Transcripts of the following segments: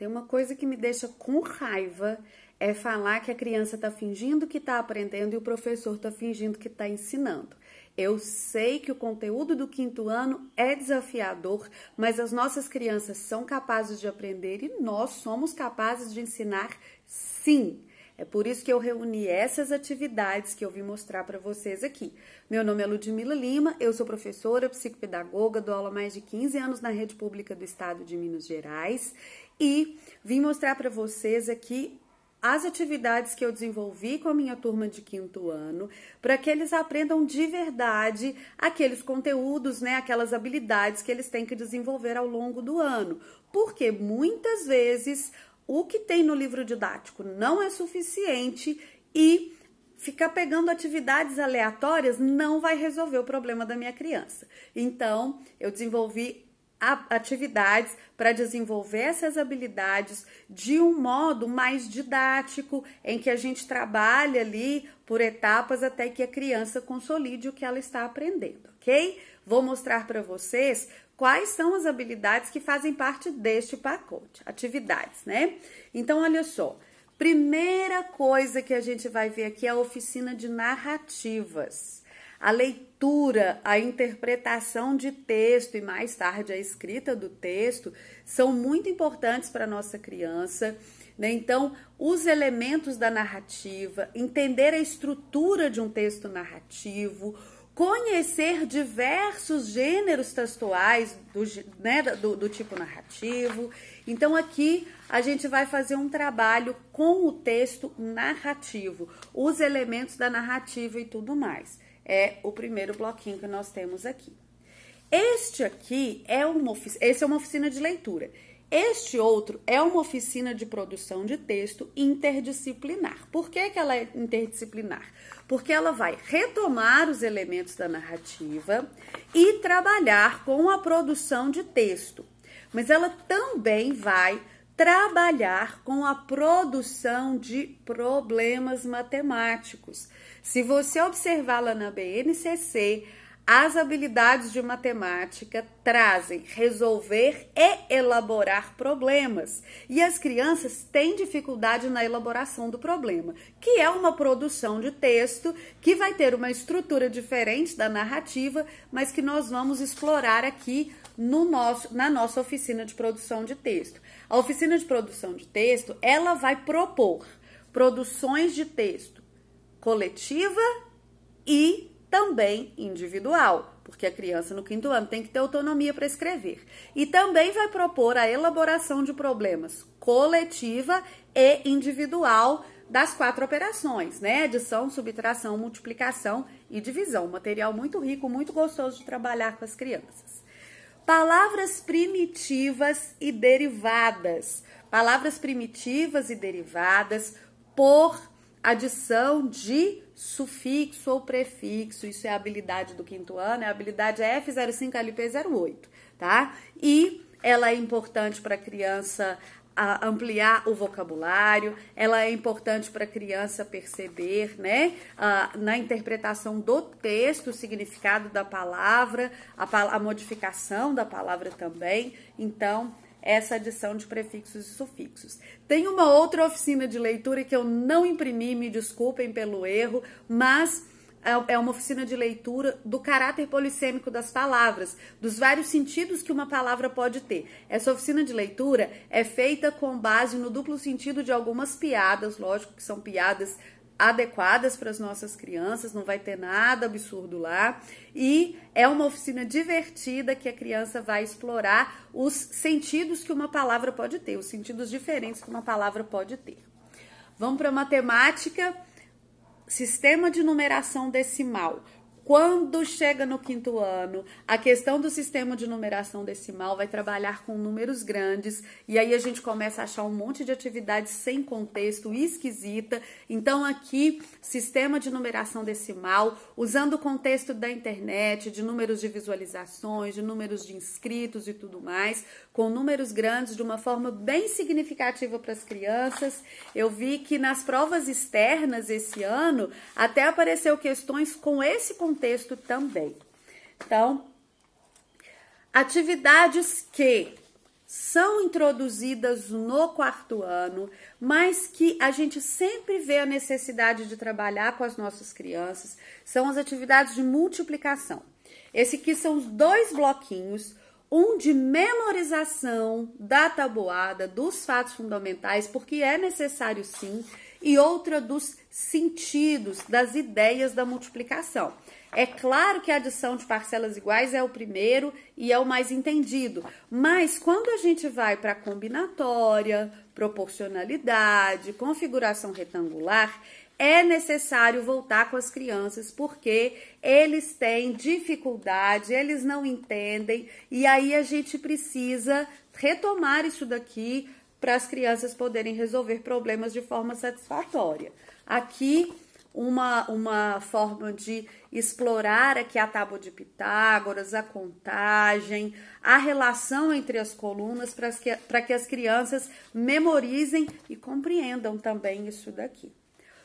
Tem uma coisa que me deixa com raiva é falar que a criança está fingindo que está aprendendo e o professor está fingindo que está ensinando. Eu sei que o conteúdo do quinto ano é desafiador, mas as nossas crianças são capazes de aprender e nós somos capazes de ensinar sim. É por isso que eu reuni essas atividades que eu vim mostrar para vocês aqui. Meu nome é Ludmila Lima, eu sou professora, psicopedagoga, dou aula há mais de 15 anos na rede pública do estado de Minas Gerais e vim mostrar para vocês aqui as atividades que eu desenvolvi com a minha turma de quinto ano, para que eles aprendam de verdade aqueles conteúdos, né, aquelas habilidades que eles têm que desenvolver ao longo do ano. Porque muitas vezes o que tem no livro didático não é suficiente e ficar pegando atividades aleatórias não vai resolver o problema da minha criança. Então, eu desenvolvi atividades para desenvolver essas habilidades de um modo mais didático, em que a gente trabalha ali por etapas até que a criança consolide o que ela está aprendendo, ok? Vou mostrar para vocês quais são as habilidades que fazem parte deste pacote, atividades, né? Então, olha só. Primeira coisa que a gente vai ver aqui é a oficina de narrativas. A leitura, a interpretação de texto e mais tarde a escrita do texto são muito importantes para a nossa criança. Né? Então, os elementos da narrativa, entender a estrutura de um texto narrativo, conhecer diversos gêneros textuais do, né, do, do, tipo narrativo. Então, aqui a gente vai fazer um trabalho com o texto narrativo, os elementos da narrativa e tudo mais. É o primeiro bloquinho que nós temos aqui. Este aqui é uma oficina, esse é uma oficina de leitura. Este outro é uma oficina de produção de texto interdisciplinar. Por que, que ela é interdisciplinar? Porque ela vai retomar os elementos da narrativa e trabalhar com a produção de texto, mas ela também vai trabalhar com a produção de problemas matemáticos. Se você observar lá na BNCC, as habilidades de matemática trazem resolver e elaborar problemas, e as crianças têm dificuldade na elaboração do problema, que é uma produção de texto que vai ter uma estrutura diferente da narrativa, mas que nós vamos explorar aqui no nosso, na nossa oficina de produção de texto. A oficina de produção de texto, ela vai propor produções de texto coletiva e também individual, porque a criança no quinto ano tem que ter autonomia para escrever. E também vai propor a elaboração de problemas coletiva e individual das quatro operações, né? Adição, subtração, multiplicação e divisão. Um material muito rico, muito gostoso de trabalhar com as crianças. Palavras primitivas e derivadas. Palavras primitivas e derivadas por adição de sufixo ou prefixo. Isso é a habilidade do quinto ano, é a habilidade F05LP08, tá? E ela é importante para a criança ampliar o vocabulário, ela é importante para a criança perceber, né, ah, na interpretação do texto, o significado da palavra, a, a modificação da palavra também. Então, essa adição de prefixos e sufixos. Tem uma outra oficina de leitura que eu não imprimi, me desculpem pelo erro, mas é, é uma oficina de leitura do caráter polissêmico das palavras, dos vários sentidos que uma palavra pode ter. Essa oficina de leitura é feita com base no duplo sentido de algumas piadas, lógico que são piadas adequadas para as nossas crianças, não vai ter nada absurdo lá. E é uma oficina divertida que a criança vai explorar os sentidos que uma palavra pode ter, os sentidos diferentes que uma palavra pode ter. Vamos para matemática, sistema de numeração decimal. Quando chega no quinto ano, a questão do sistema de numeração decimal vai trabalhar com números grandes e aí a gente começa a achar um monte de atividades sem contexto, esquisita. Então aqui, sistema de numeração decimal, usando o contexto da internet, de números de visualizações, de números de inscritos e tudo mais, com números grandes de uma forma bem significativa para as crianças. Eu vi que nas provas externas esse ano até apareceu questões com esse contexto contexto também. Então, atividades que são introduzidas no quarto ano, mas que a gente sempre vê a necessidade de trabalhar com as nossas crianças, são as atividades de multiplicação. Esse aqui são os dois bloquinhos, um de memorização da tabuada, dos fatos fundamentais, porque é necessário sim, e outra dos sentidos, das ideias da multiplicação. É claro que a adição de parcelas iguais é o primeiro e é o mais entendido, mas quando a gente vai para combinatória, proporcionalidade, configuração retangular, é necessário voltar com as crianças porque eles têm dificuldade, eles não entendem e aí a gente precisa retomar isso daqui para as crianças poderem resolver problemas de forma satisfatória. Aqui uma, uma forma de explorar aqui a tábua de Pitágoras, a contagem, a relação entre as colunas, para que, que as crianças memorizem e compreendam também isso daqui.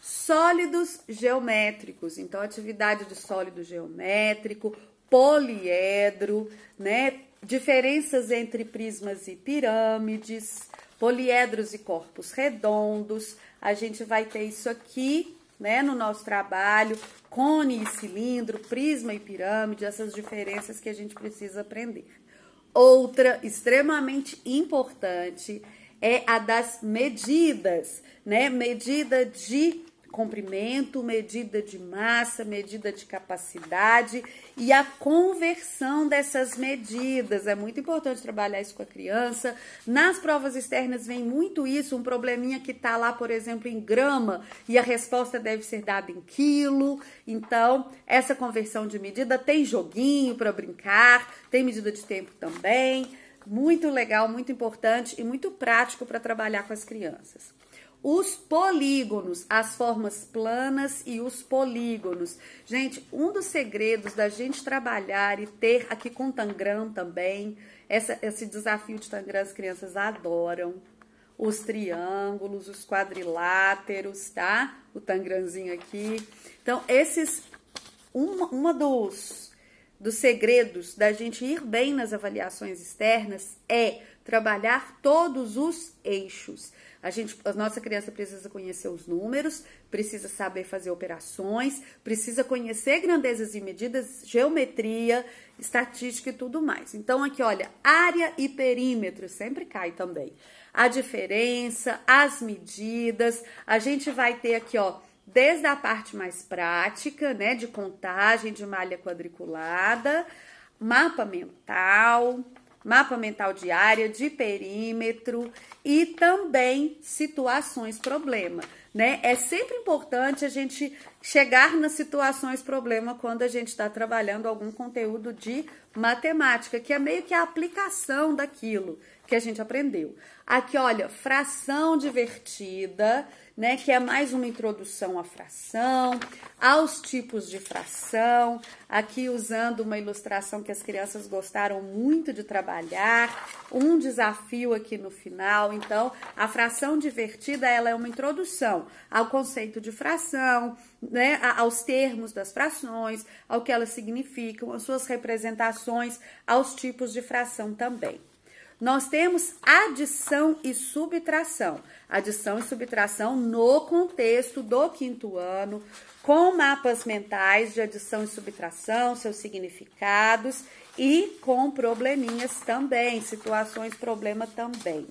Sólidos geométricos, então atividade de sólido geométrico, poliedro, né? Diferenças entre prismas e pirâmides, poliedros e corpos redondos. A gente vai ter isso aqui né, no nosso trabalho, cone e cilindro, prisma e pirâmide, essas diferenças que a gente precisa aprender. Outra extremamente importante é a das medidas, né? Medida de comprimento, medida de massa, medida de capacidade e a conversão dessas medidas. É muito importante trabalhar isso com a criança. Nas provas externas vem muito isso, um probleminha que está lá, por exemplo, em grama e a resposta deve ser dada em quilo. Então, essa conversão de medida tem joguinho para brincar, tem medida de tempo também. Muito legal, muito importante e muito prático para trabalhar com as crianças os polígonos, as formas planas e os polígonos. Gente, um dos segredos da gente trabalhar e ter aqui com Tangram também, essa, esse desafio de Tangram as crianças adoram. Os triângulos, os quadriláteros, tá? O tangranzinho aqui. Então, esses, uma, uma dos, dos segredos da gente ir bem nas avaliações externas é trabalhar todos os eixos. A, gente, a nossa criança precisa conhecer os números, precisa saber fazer operações, precisa conhecer grandezas e medidas, geometria, estatística e tudo mais. Então, aqui, olha, área e perímetro sempre cai também. A diferença, as medidas, a gente vai ter aqui, ó, desde a parte mais prática, né, de contagem de malha quadriculada, mapa mental, mapa mental de área, de perímetro e também situações problema, né? É sempre importante a gente chegar nas situações problema quando a gente está trabalhando algum conteúdo de matemática, que é meio que a aplicação daquilo que a gente aprendeu. Aqui, olha, fração divertida, né, que é mais uma introdução à fração, aos tipos de fração, aqui usando uma ilustração que as crianças gostaram muito de trabalhar, um desafio aqui no final. Então, a fração divertida, ela é uma introdução ao conceito de fração, né, aos termos das frações, ao que elas significam, as suas representações, aos tipos de fração também. Nós temos adição e subtração. Adição e subtração no contexto do quinto ano, com mapas mentais de adição e subtração, seus significados e com probleminhas também, situações, problema também.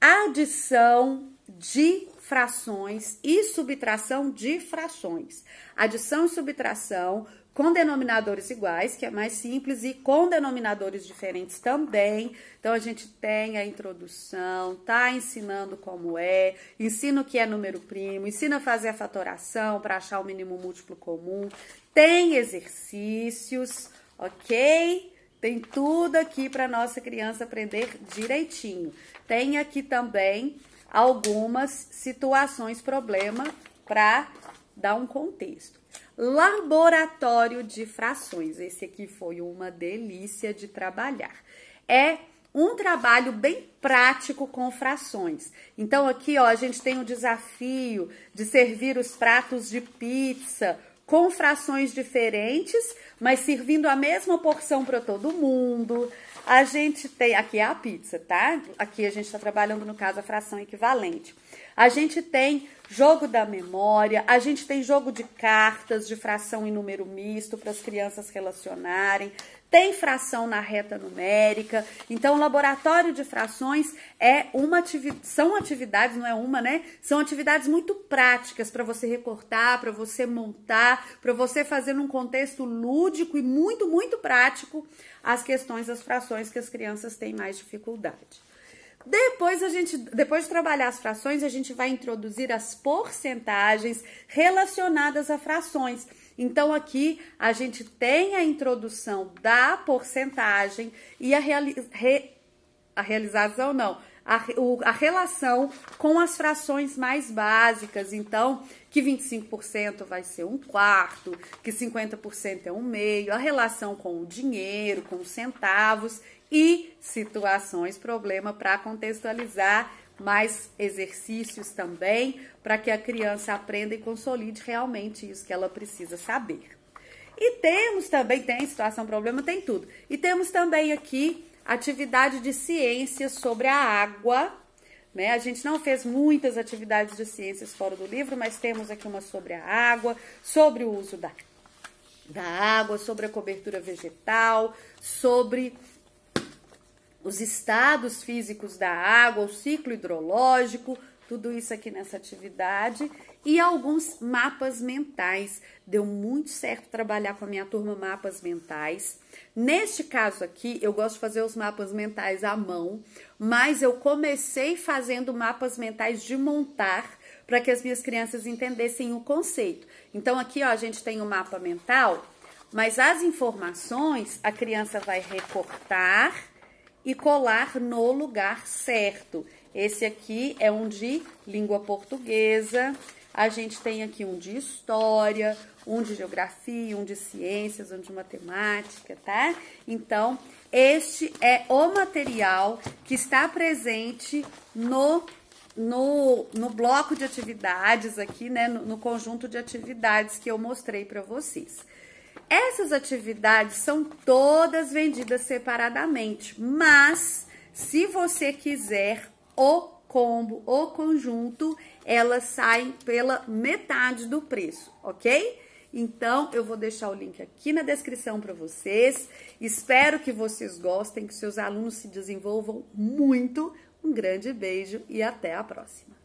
Adição de frações e subtração de frações. Adição e subtração com denominadores iguais, que é mais simples, e com denominadores diferentes também. Então, a gente tem a introdução, tá ensinando como é, ensina o que é número primo, ensina a fazer a fatoração para achar o mínimo múltiplo comum, tem exercícios, ok? Tem tudo aqui para nossa criança aprender direitinho. Tem aqui também algumas situações problema para dar um contexto. Laboratório de Frações. Esse aqui foi uma delícia de trabalhar. É um trabalho bem prático com frações. Então aqui, ó, a gente tem o desafio de servir os pratos de pizza com frações diferentes, mas servindo a mesma porção para todo mundo. A gente tem. Aqui é a pizza, tá? Aqui a gente está trabalhando, no caso, a fração equivalente. A gente tem jogo da memória, a gente tem jogo de cartas de fração e número misto para as crianças relacionarem, tem fração na reta numérica. Então, o laboratório de frações é uma são atividades, não é uma, né? São atividades muito práticas para você recortar, para você montar, para você fazer num contexto lúdico e muito, muito prático as questões das frações que as crianças têm mais dificuldade. Depois a gente, depois de trabalhar as frações, a gente vai introduzir as porcentagens relacionadas a frações. Então, aqui a gente tem a introdução da porcentagem e a, reali re a realização, não, a, o, a, relação com as frações mais básicas. Então, que 25% vai ser um quarto, que 50% é um meio, a relação com o dinheiro, com os centavos e situações, problema para contextualizar mais exercícios também, para que a criança aprenda e consolide realmente isso que ela precisa saber. E temos também, tem situação, problema, tem tudo. E temos também aqui atividade de ciências sobre a água. Né? A gente não fez muitas atividades de ciências fora do livro, mas temos aqui uma sobre a água, sobre o uso da, da água, sobre a cobertura vegetal, sobre os estados físicos da água, o ciclo hidrológico, tudo isso aqui nessa atividade e alguns mapas mentais. Deu muito certo trabalhar com a minha turma mapas mentais. Neste caso aqui, eu gosto de fazer os mapas mentais à mão, mas eu comecei fazendo mapas mentais de montar para que as minhas crianças entendessem o conceito. Então aqui, ó, a gente tem o um mapa mental, mas as informações a criança vai recortar e colar no lugar certo. Esse aqui é um de língua portuguesa. A gente tem aqui um de história, um de geografia, um de ciências, um de matemática, tá? Então, este é o material que está presente no no, no bloco de atividades aqui, né, no, no conjunto de atividades que eu mostrei para vocês. Essas atividades são todas vendidas separadamente, mas se você quiser o combo, o conjunto, elas saem pela metade do preço, ok? Então, eu vou deixar o link aqui na descrição para vocês. Espero que vocês gostem, que seus alunos se desenvolvam muito. Um grande beijo e até a próxima!